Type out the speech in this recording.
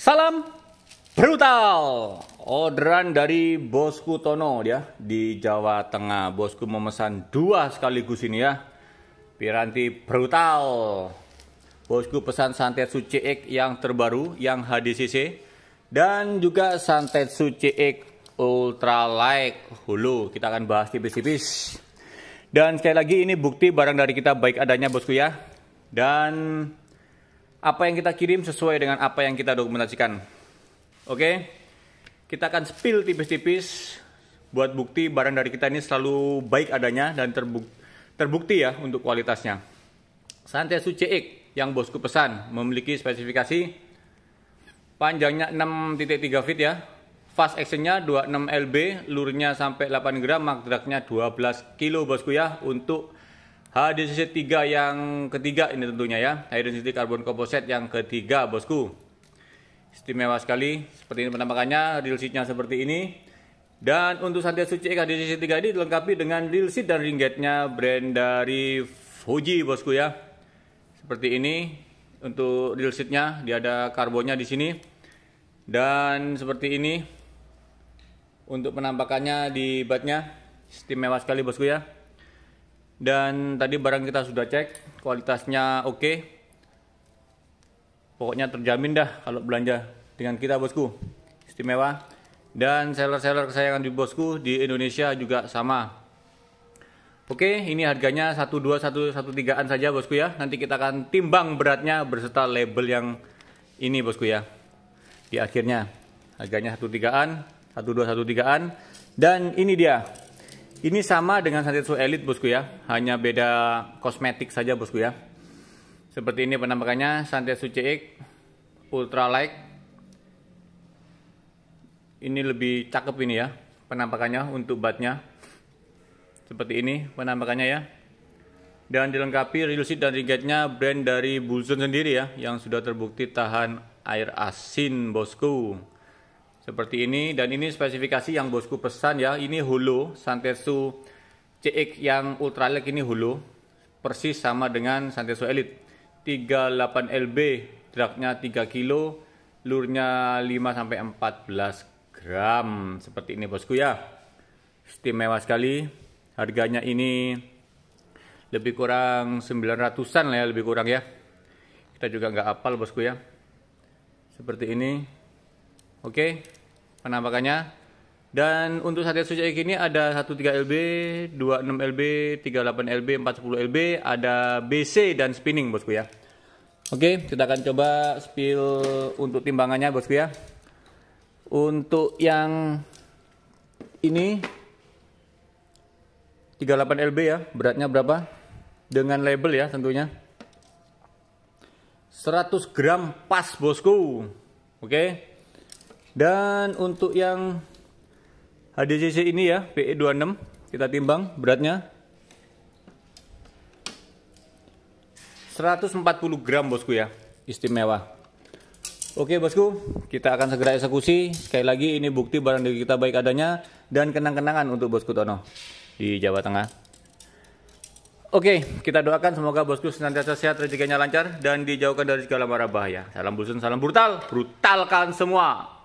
Salam brutal. Orderan dari Bosku Tono ya di Jawa Tengah. Bosku memesan dua sekaligus ini ya. Piranti brutal. Bosku pesan Santet Suci ek yang terbaru yang HDCC dan juga Santet Suci ek Ultra Light Hulu. Kita akan bahas tipis-tipis. Dan sekali lagi ini bukti barang dari kita baik adanya bosku ya. Dan apa yang kita kirim sesuai dengan apa yang kita dokumentasikan. Oke, kita akan spill tipis-tipis buat bukti barang dari kita ini selalu baik adanya dan terbukti, terbukti ya untuk kualitasnya. Santai suci X yang bosku pesan memiliki spesifikasi panjangnya 6.3 feet ya, fast actionnya 26 lb, lurnya sampai 8 gram, magdraknya 12 kilo bosku ya untuk hdcc 3 yang ketiga ini tentunya ya. density karbon komposit yang ketiga, Bosku. Istimewa sekali seperti ini penampakannya, real seatnya seperti ini. Dan untuk santet suci hidrosisik 3 ini dilengkapi dengan real sheet dan ringgitnya brand dari Fuji, Bosku ya. Seperti ini untuk real sheet dia ada karbonnya di sini. Dan seperti ini untuk penampakannya di batnya istimewa sekali bosku ya dan tadi barang kita sudah cek, kualitasnya oke. Okay. Pokoknya terjamin dah kalau belanja dengan kita bosku. Istimewa. Dan seller-seller kesayangan di bosku di Indonesia juga sama. Oke, okay, ini harganya 12113-an saja bosku ya. Nanti kita akan timbang beratnya berserta label yang ini bosku ya. Di akhirnya harganya 13-an, 1213-an dan ini dia ini sama dengan Santetsu Elite bosku ya, hanya beda kosmetik saja bosku ya. Seperti ini penampakannya Santetsu CX Ultra Light. Ini lebih cakep ini ya penampakannya untuk batnya. Seperti ini penampakannya ya. Dan dilengkapi real seat dan rigetnya brand dari Bulson sendiri ya yang sudah terbukti tahan air asin bosku seperti ini dan ini spesifikasi yang bosku pesan ya ini Hulu Santetsu CX yang ultralight ini Hulu persis sama dengan Santetsu Elite 38LB dragnya 3 kilo lurnya 5 sampai 14 gram seperti ini bosku ya istimewa sekali harganya ini lebih kurang 900an lah ya lebih kurang ya kita juga nggak apal bosku ya seperti ini Oke. Okay penampakannya. Dan untuk satelit Suci ini ada 13LB, 26LB, 38LB, 410LB, ada BC dan spinning bosku ya. Oke, kita akan coba spill untuk timbangannya bosku ya. Untuk yang ini 38LB ya, beratnya berapa? Dengan label ya tentunya. 100 gram pas bosku. Oke. Dan untuk yang HDCC ini ya, PE26, kita timbang beratnya 140 gram bosku ya, istimewa. Oke bosku, kita akan segera eksekusi. Sekali lagi ini bukti barang dari kita baik adanya dan kenang-kenangan untuk bosku Tono di Jawa Tengah. Oke, kita doakan semoga bosku senantiasa sehat, rezekinya lancar dan dijauhkan dari segala mara bahaya. Salam busun, salam brutal, brutalkan semua.